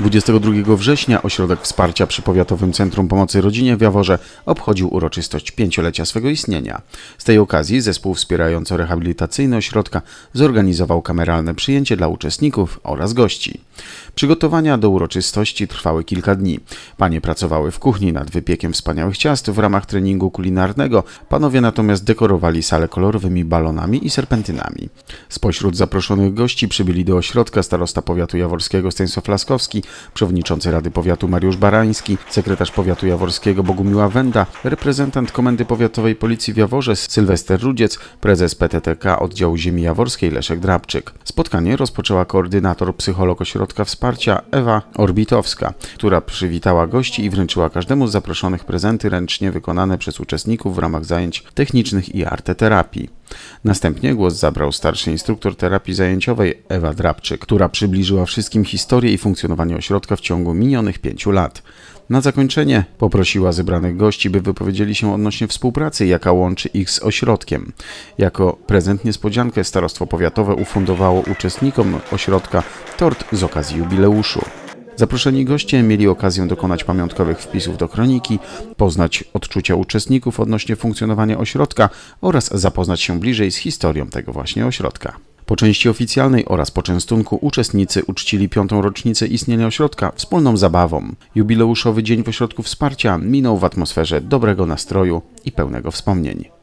22 września Ośrodek Wsparcia przy Powiatowym Centrum Pomocy Rodzinie w Jaworze obchodził uroczystość pięciolecia swego istnienia. Z tej okazji zespół wspierający rehabilitacyjny ośrodka zorganizował kameralne przyjęcie dla uczestników oraz gości. Przygotowania do uroczystości trwały kilka dni. Panie pracowały w kuchni nad wypiekiem wspaniałych ciast w ramach treningu kulinarnego, panowie natomiast dekorowali salę kolorowymi balonami i serpentynami. Spośród zaproszonych gości przybyli do ośrodka starosta powiatu jaworskiego Stanisław Laskowski, przewodniczący Rady Powiatu Mariusz Barański, sekretarz powiatu jaworskiego Bogumiła Wenda, reprezentant Komendy Powiatowej Policji w Jaworze Sylwester Rudziec, prezes PTTK oddziału ziemi jaworskiej Leszek Drabczyk. Spotkanie rozpoczęła koordynator psycholog ośrodka ośrodka wsparcia Ewa Orbitowska, która przywitała gości i wręczyła każdemu z zaproszonych prezenty ręcznie wykonane przez uczestników w ramach zajęć technicznych i arteterapii. Następnie głos zabrał starszy instruktor terapii zajęciowej Ewa Drabczyk, która przybliżyła wszystkim historię i funkcjonowanie ośrodka w ciągu minionych pięciu lat. Na zakończenie poprosiła zebranych gości, by wypowiedzieli się odnośnie współpracy, jaka łączy ich z ośrodkiem. Jako prezent niespodziankę Starostwo Powiatowe ufundowało uczestnikom ośrodka tort z okazji jubileuszu. Zaproszeni goście mieli okazję dokonać pamiątkowych wpisów do kroniki, poznać odczucia uczestników odnośnie funkcjonowania ośrodka oraz zapoznać się bliżej z historią tego właśnie ośrodka. Po części oficjalnej oraz po częstunku uczestnicy uczcili piątą rocznicę istnienia ośrodka wspólną zabawą. Jubileuszowy dzień w ośrodku wsparcia minął w atmosferze dobrego nastroju i pełnego wspomnień.